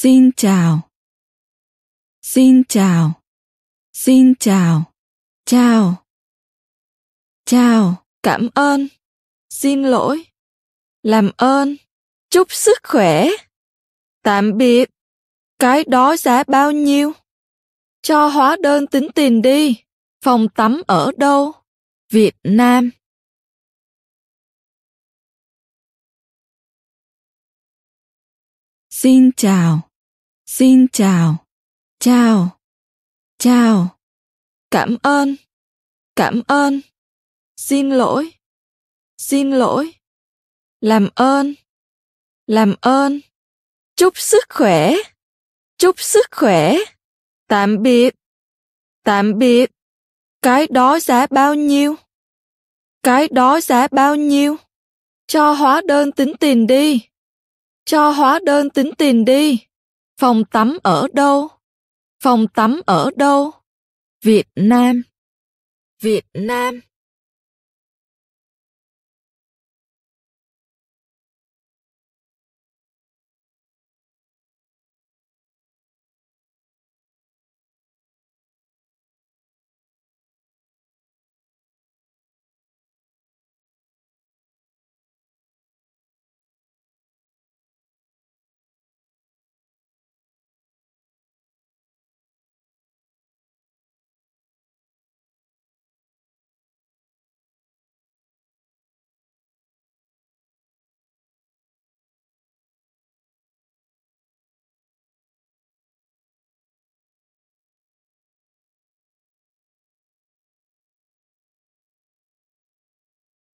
Xin chào. Xin chào. Xin chào. Chào. Chào, cảm ơn. Xin lỗi. Làm ơn. Chúc sức khỏe. Tạm biệt. Cái đó giá bao nhiêu? Cho hóa đơn tính tiền đi. Phòng tắm ở đâu? Việt Nam Xin chào. Xin chào. Chào. Chào. Cảm ơn. Cảm ơn. Xin lỗi. Xin lỗi. Làm ơn. Làm ơn. Chúc sức khỏe. Chúc sức khỏe. Tạm biệt. Tạm biệt. Cái đó giá bao nhiêu? Cái đó giá bao nhiêu? Cho hóa đơn tính tiền đi. Cho hóa đơn tính tiền đi. Phòng tắm ở đâu? Phòng tắm ở đâu? Việt Nam. Việt Nam.